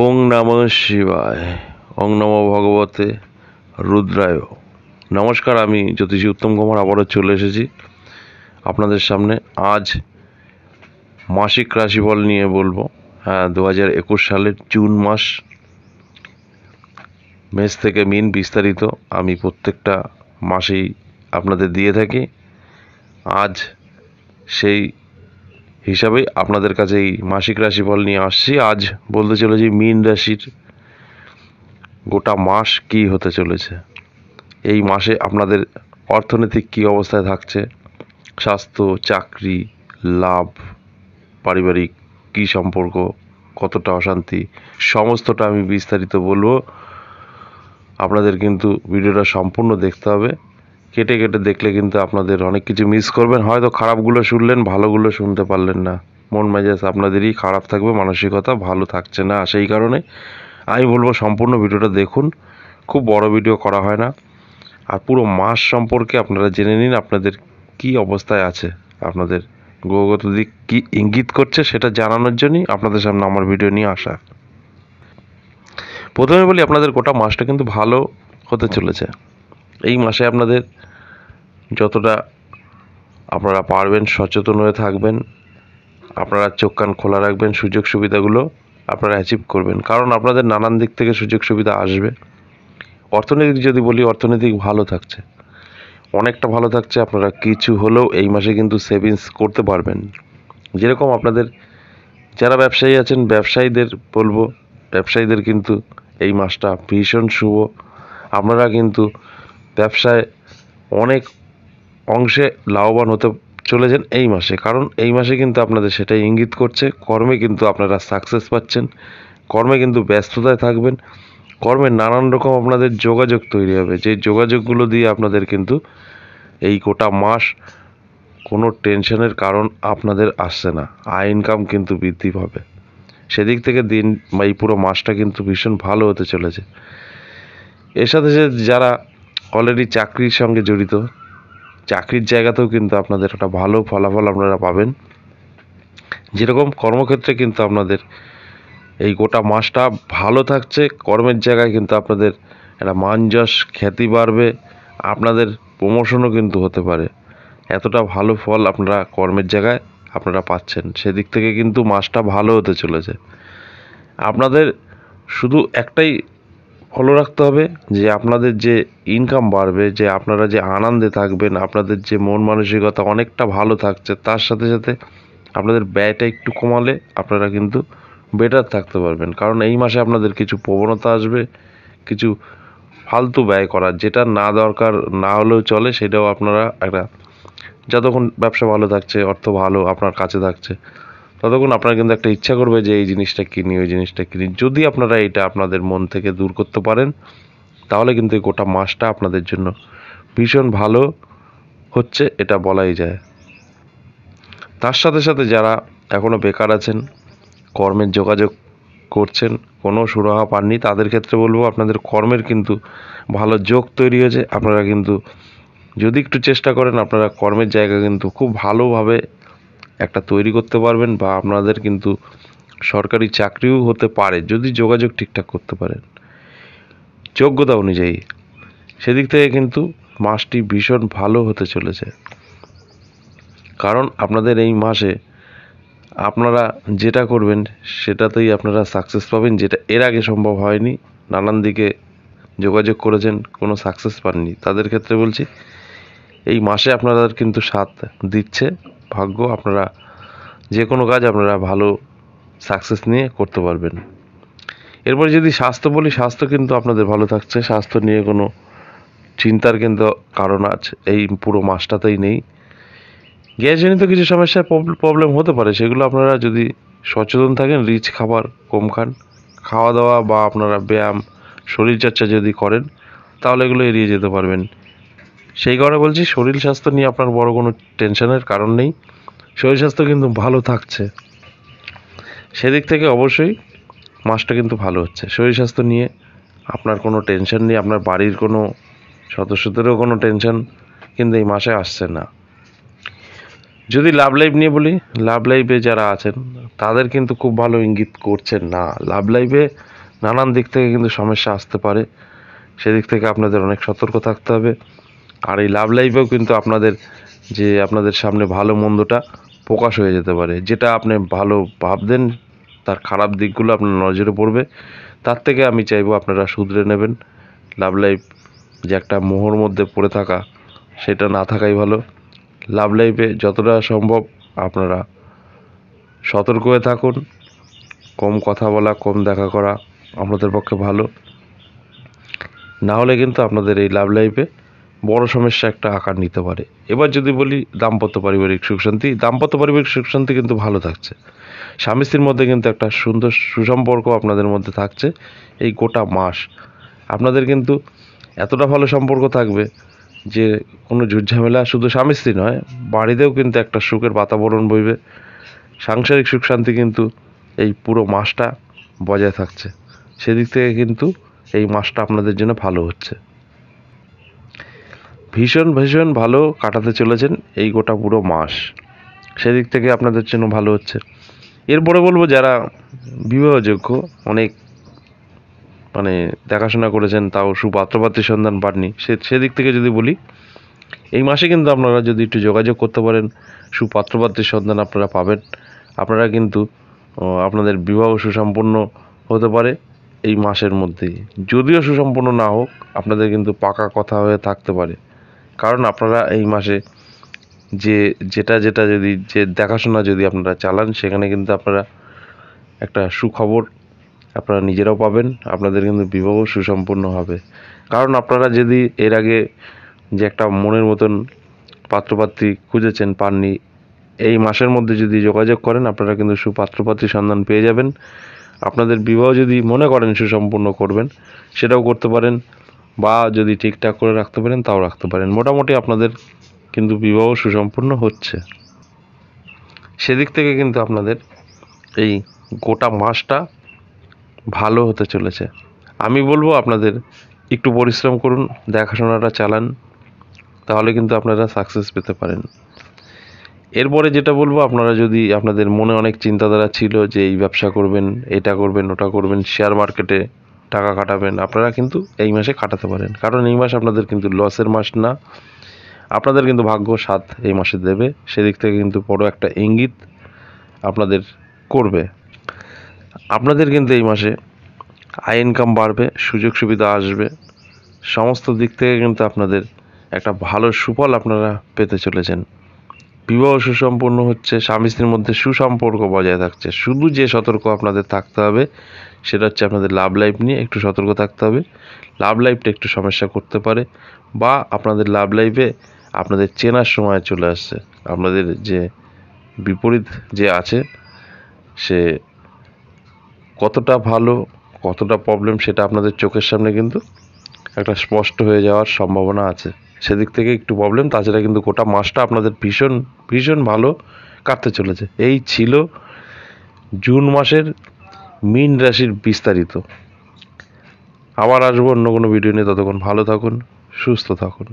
ওং নম শিবায় ওং নম ভগবতে রুদ্রায় নমস্কার আমি জ্যোতিষী উত্তম কুমার আবারও চলে এসেছি আপনাদের সামনে আজ মাসিক রাশিফল নিয়ে বলবো হ্যাঁ দু হাজার একুশ সালের জুন মাস মেষ থেকে মিন বিস্তারিত আমি প্রত্যেকটা মাসেই আপনাদের দিয়ে থাকি আজ সেই হিসাবেই আপনাদের কাছে এই মাসিক রাশিফল নিয়ে আসছি আজ বলতে চলেছি মিন রাশির গোটা মাস কি হতে চলেছে এই মাসে আপনাদের অর্থনৈতিক কি অবস্থায় থাকছে স্বাস্থ্য চাকরি লাভ পারিবারিক কি সম্পর্ক কতটা অশান্তি সমস্তটা আমি বিস্তারিত বলবো আপনাদের কিন্তু ভিডিওটা সম্পূর্ণ দেখতে হবে কেটে কেটে দেখলে কিন্তু আপনাদের অনেক কিছু মিস করবেন হয়তো খারাপগুলো শুনলেন ভালোগুলো শুনতে পারলেন না মন মেজাজ আপনাদেরই খারাপ থাকবে মানসিকতা ভালো থাকছে না সেই কারণে আমি বলবো সম্পূর্ণ ভিডিওটা দেখুন খুব বড় ভিডিও করা হয় না আর পুরো মাস সম্পর্কে আপনারা জেনে নিন আপনাদের কি অবস্থায় আছে আপনাদের গ্রহগত দিক কী ইঙ্গিত করছে সেটা জানানোর জন্যই আপনাদের সামনে আমার ভিডিও নিয়ে আসা প্রথমে বলি আপনাদের গোটা মাসটা কিন্তু ভালো হতে চলেছে এই মাসে আপনাদের যতটা আপনারা পারবেন সচেতন হয়ে থাকবেন আপনারা চোখ কান খোলা রাখবেন সুযোগ সুবিধাগুলো আপনারা অ্যাচিভ করবেন কারণ আপনাদের নানান দিক থেকে সুযোগ সুবিধা আসবে অর্থনৈতিক যদি বলি অর্থনৈতিক ভালো থাকছে অনেকটা ভালো থাকছে আপনারা কিছু হলেও এই মাসে কিন্তু সেভিংস করতে পারবেন যেরকম আপনাদের যারা ব্যবসায়ী আছেন ব্যবসায়ীদের বলবো ব্যবসায়ীদের কিন্তু এই মাসটা ভীষণ শুভ আপনারা কিন্তু ব্যবসায় অনেক অংশে লাভবান হতে চলেছেন এই মাসে কারণ এই মাসে কিন্তু আপনাদের সেটাই ইঙ্গিত করছে কর্মে কিন্তু আপনারা সাকসেস পাচ্ছেন কর্মে কিন্তু ব্যস্ততায় থাকবেন কর্মে নানান রকম আপনাদের যোগাযোগ তৈরি হবে যে যোগাযোগগুলো দিয়ে আপনাদের কিন্তু এই গোটা মাস কোনো টেনশনের কারণ আপনাদের আসছে না আয় ইনকাম কিন্তু বৃদ্ধি পাবে সেদিক থেকে দিন বা এই পুরো মাসটা কিন্তু ভীষণ ভালো হতে চলেছে এর সাথে সাথে যারা অলরেডি চাকরির সঙ্গে জড়িত চাকরির জায়গাতেও কিন্তু আপনাদের একটা ভালো ফলাফল আপনারা পাবেন যেরকম কর্মক্ষেত্রে কিন্তু আপনাদের এই গোটা মাসটা ভালো থাকছে কর্মের জায়গায় কিন্তু আপনাদের একটা মানজশ খ্যাতি বাড়বে আপনাদের প্রমোশনও কিন্তু হতে পারে এতটা ভালো ফল আপনারা কর্মের জায়গায় আপনারা পাচ্ছেন সেদিক থেকে কিন্তু মাসটা ভালো হতে চলেছে আপনাদের শুধু একটাই ফলো রাখতে হবে যে আপনাদের যে ইনকাম বাড়বে যে আপনারা যে আনন্দে থাকবেন আপনাদের যে মন মানসিকতা অনেকটা ভালো থাকছে তার সাথে সাথে আপনাদের ব্যয়টা একটু কমালে আপনারা কিন্তু বেটার থাকতে পারবেন কারণ এই মাসে আপনাদের কিছু প্রবণতা আসবে কিছু ফালতু ব্যয় করা যেটা না দরকার না হলেও চলে সেটাও আপনারা একটা যতক্ষণ ব্যবসা ভালো থাকছে অর্থ ভালো আপনার কাছে থাকছে ততক্ষণ আপনার কিন্তু একটা ইচ্ছা করবে যে এই জিনিসটা কিনি ওই জিনিসটা কিনি যদি আপনারা এটা আপনাদের মন থেকে দূর করতে পারেন তাহলে কিন্তু এই গোটা মাসটা আপনাদের জন্য ভীষণ ভালো হচ্ছে এটা বলাই যায় তার সাথে সাথে যারা এখনও বেকার আছেন কর্মের যোগাযোগ করছেন কোনো সুরাহা পাননি তাদের ক্ষেত্রে বলবো আপনাদের কর্মের কিন্তু ভালো যোগ তৈরি হয়েছে আপনারা কিন্তু যদি একটু চেষ্টা করেন আপনারা কর্মের জায়গা কিন্তু খুব ভালোভাবে একটা তৈরি করতে পারবেন বা আপনাদের কিন্তু সরকারি চাকরিও হতে পারে যদি যোগাযোগ ঠিকঠাক করতে পারেন যোগ্যতা অনুযায়ী সেদিক থেকে কিন্তু মাসটি ভীষণ ভালো হতে চলেছে কারণ আপনাদের এই মাসে আপনারা যেটা করবেন সেটাতেই আপনারা সাকসেস পাবেন যেটা এর আগে সম্ভব হয়নি নানান দিকে যোগাযোগ করেছেন কোনো সাকসেস পাননি তাদের ক্ষেত্রে বলছি এই মাসে আপনারা কিন্তু সাথ দিচ্ছে ভাগ্য আপনারা যে কোনো কাজ আপনারা ভালো সাকসেস নিয়ে করতে পারবেন এরপর যদি স্বাস্থ্য বলি স্বাস্থ্য কিন্তু আপনাদের ভালো থাকছে স্বাস্থ্য নিয়ে কোনো চিন্তার কিন্তু কারণ আছে এই পুরো মাসটাতেই নেই গ্যাসজনিত কিছু সমস্যা প্রবলেম হতে পারে সেগুলো আপনারা যদি সচেতন থাকেন রিচ খাবার কম খান খাওয়া দাওয়া বা আপনারা ব্যায়াম শরীরচর্চা যদি করেন তাহলে এগুলো এড়িয়ে যেতে পারবেন সেই কারণে বলছি শরীর স্বাস্থ্য নিয়ে আপনার বড় কোনো টেনশনের কারণ নেই শরীর স্বাস্থ্য কিন্তু ভালো থাকছে সেদিক থেকে অবশ্যই মাসটা কিন্তু ভালো হচ্ছে শরীর স্বাস্থ্য নিয়ে আপনার কোনো টেনশন নেই আপনার বাড়ির কোনো সদস্যদেরও কোনো টেনশন কিন্তু এই মাসে আসছে না যদি লাভ লাইফ নিয়ে বলি লাভ লাইফে যারা আছেন তাদের কিন্তু খুব ভালো ইঙ্গিত করছে না লাভ লাইফে নানান দিক থেকে কিন্তু সমস্যা আসতে পারে সেদিক থেকে আপনাদের অনেক সতর্ক থাকতে হবে আর এই লাভ লাইফেও কিন্তু আপনাদের যে আপনাদের সামনে ভালো মন্দটা প্রকাশ হয়ে যেতে পারে যেটা আপনি ভালো ভাবতেন তার খারাপ দিকগুলো আপনার নজরে পড়বে তার থেকে আমি চাইবো আপনারা শুধরে নেবেন লাভ লাইফ যে একটা মোহর মধ্যে পড়ে থাকা সেটা না থাকাই ভালো লাভ লাইফে যতটা সম্ভব আপনারা সতর্ক হয়ে থাকুন কম কথা বলা কম দেখা করা আপনাদের পক্ষে ভালো না হলে কিন্তু আপনাদের এই লাভ লাইফে বড় সমস্যা একটা আকার নিতে পারে এবার যদি বলি দাম্পত্য পারিবারিক সুখ শান্তি দাম্পত্য পারিবারিক সুখ শান্তি কিন্তু ভালো থাকছে স্বামী স্ত্রীর মধ্যে কিন্তু একটা সুন্দর সুসম্পর্ক আপনাদের মধ্যে থাকছে এই গোটা মাস আপনাদের কিন্তু এতটা ভালো সম্পর্ক থাকবে যে কোনো ঝুটঝামেলা শুধু স্বামী স্ত্রী নয় বাড়িতেও কিন্তু একটা সুখের বাতাবরণ বইবে সাংসারিক সুখ শান্তি কিন্তু এই পুরো মাসটা বজায় থাকছে সেদিক থেকে কিন্তু এই মাসটা আপনাদের জন্য ভালো হচ্ছে ভীষণ ভীষণ ভালো কাটাতে চলেছেন এই গোটা পুরো মাস সেদিক থেকে আপনাদের জন্য ভালো হচ্ছে এরপরে বলবো যারা বিবাহযোগ্য অনেক মানে দেখাশোনা করেছেন তাও সুপাত্রপাত্রীর সন্ধান পাননি সে সেদিক থেকে যদি বলি এই মাসে কিন্তু আপনারা যদি একটু যোগাযোগ করতে পারেন সুপাত্রপাত্রীর সন্ধান আপনারা পাবেন আপনারা কিন্তু আপনাদের বিবাহ সুসম্পন্ন হতে পারে এই মাসের মধ্যেই যদিও সুসম্পন্ন না হোক আপনাদের কিন্তু পাকা কথা হয়ে থাকতে পারে কারণ আপনারা এই মাসে যে যেটা যেটা যদি যে দেখাশোনা যদি আপনারা চালান সেখানে কিন্তু আপনারা একটা সুখবর আপনারা নিজেরাও পাবেন আপনাদের কিন্তু বিবাহ সুসম্পন্ন হবে কারণ আপনারা যদি এর আগে যে একটা মনের মতন পাত্রপাত্রী খুঁজেছেন পাননি এই মাসের মধ্যে যদি যোগাযোগ করেন আপনারা কিন্তু সুপাত্রপাত্রী সন্ধান পেয়ে যাবেন আপনাদের বিবাহ যদি মনে করেন সুসম্পন্ন করবেন সেটাও করতে পারেন বা যদি ঠিকঠাক করে রাখতে পারেন তাও রাখতে পারেন মোটামুটি আপনাদের কিন্তু বিবাহ সুসম্পন্ন হচ্ছে সেদিক থেকে কিন্তু আপনাদের এই গোটা মাসটা ভালো হতে চলেছে আমি বলবো আপনাদের একটু পরিশ্রম করুন দেখাশোনাটা চালান তাহলে কিন্তু আপনারা সাকসেস পেতে পারেন এরপরে যেটা বলবো আপনারা যদি আপনাদের মনে অনেক চিন্তাধারা ছিল যে এই ব্যবসা করবেন এটা করবেন ওটা করবেন শেয়ার মার্কেটে টাকা কাটাবেন আপনারা কিন্তু এই মাসে কাটাতে পারেন কারণ এই মাস আপনাদের কিন্তু লসের মাস না আপনাদের কিন্তু ভাগ্য সাথ এই মাসে দেবে সেদিক থেকে কিন্তু বড় একটা ইঙ্গিত আপনাদের করবে আপনাদের কিন্তু এই মাসে আই ইনকাম বাড়বে সুযোগ সুবিধা আসবে সমস্ত দিক থেকে কিন্তু আপনাদের একটা ভালো সুফল আপনারা পেতে চলেছেন বিবাহ সুসম্পন্ন হচ্ছে স্বামী স্ত্রীর মধ্যে সুসম্পর্ক বজায় থাকছে শুধু যে সতর্ক আপনাদের থাকতে হবে সেটা হচ্ছে আপনাদের লাভ লাইফ নিয়ে একটু সতর্ক থাকতে হবে লাভ লাইফটা একটু সমস্যা করতে পারে বা আপনাদের লাভ লাইফে আপনাদের চেনার সময় চলে আসছে আপনাদের যে বিপরীত যে আছে সে কতটা ভালো কতটা প্রবলেম সেটা আপনাদের চোখের সামনে কিন্তু একটা স্পষ্ট হয়ে যাওয়ার সম্ভাবনা আছে সেদিক থেকে একটু প্রবলেম তাছাড়া কিন্তু গোটা মাসটা আপনাদের ভীষণ ভীষণ ভালো কাটতে চলেছে এই ছিল জুন মাসের মিন রাশির বিস্তারিত আবার আসবো অন্য কোনো ভিডিও নিয়ে ততক্ষণ ভালো থাকুন সুস্থ থাকুন